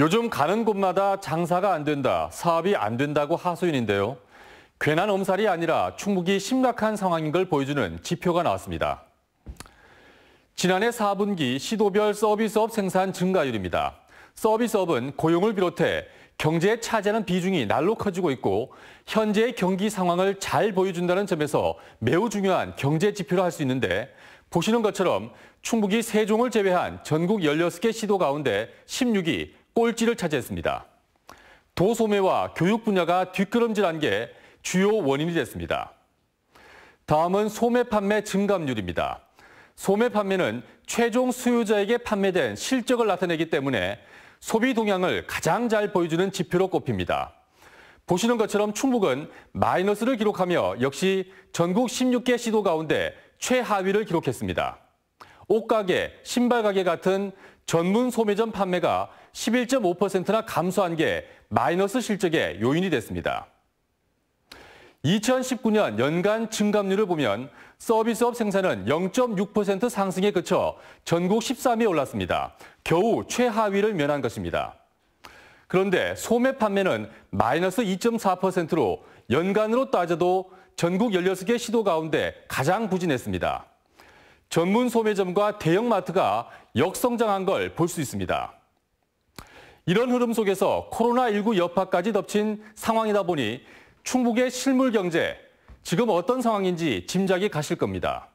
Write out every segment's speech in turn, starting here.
요즘 가는 곳마다 장사가 안 된다, 사업이 안 된다고 하소연인데요. 괜한 엄살이 아니라 충북이 심각한 상황인 걸 보여주는 지표가 나왔습니다. 지난해 4분기 시도별 서비스업 생산 증가율입니다. 서비스업은 고용을 비롯해 경제에 차지하는 비중이 날로 커지고 있고 현재의 경기 상황을 잘 보여준다는 점에서 매우 중요한 경제 지표로할 수 있는데 보시는 것처럼 충북이 세종을 제외한 전국 16개 시도 가운데 16위 꼴찌를 차지했습니다. 도소매와 교육 분야가 뒷걸음질한 게 주요 원인이 됐습니다. 다음은 소매 판매 증감률입니다. 소매 판매는 최종 수요자에게 판매된 실적을 나타내기 때문에 소비 동향을 가장 잘 보여주는 지표로 꼽힙니다. 보시는 것처럼 충북은 마이너스를 기록하며 역시 전국 16개 시도 가운데 최하위를 기록했습니다. 옷가게, 신발가게 같은 전문 소매점 판매가 11.5%나 감소한 게 마이너스 실적의 요인이 됐습니다. 2019년 연간 증감률을 보면 서비스업 생산은 0.6% 상승에 그쳐 전국 13위에 올랐습니다. 겨우 최하위를 면한 것입니다. 그런데 소매 판매는 마이너스 2.4%로 연간으로 따져도 전국 16개 시도 가운데 가장 부진했습니다. 전문 소매점과 대형마트가 역성장한 걸 볼 수 있습니다. 이런 흐름 속에서 코로나19 여파까지 덮친 상황이다 보니 충북의 실물 경제, 지금 어떤 상황인지 짐작이 가실 겁니다.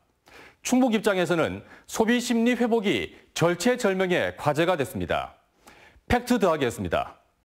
충북 입장에서는 소비 심리 회복이 절체절명의 과제가 됐습니다. 팩트 더하겠습니다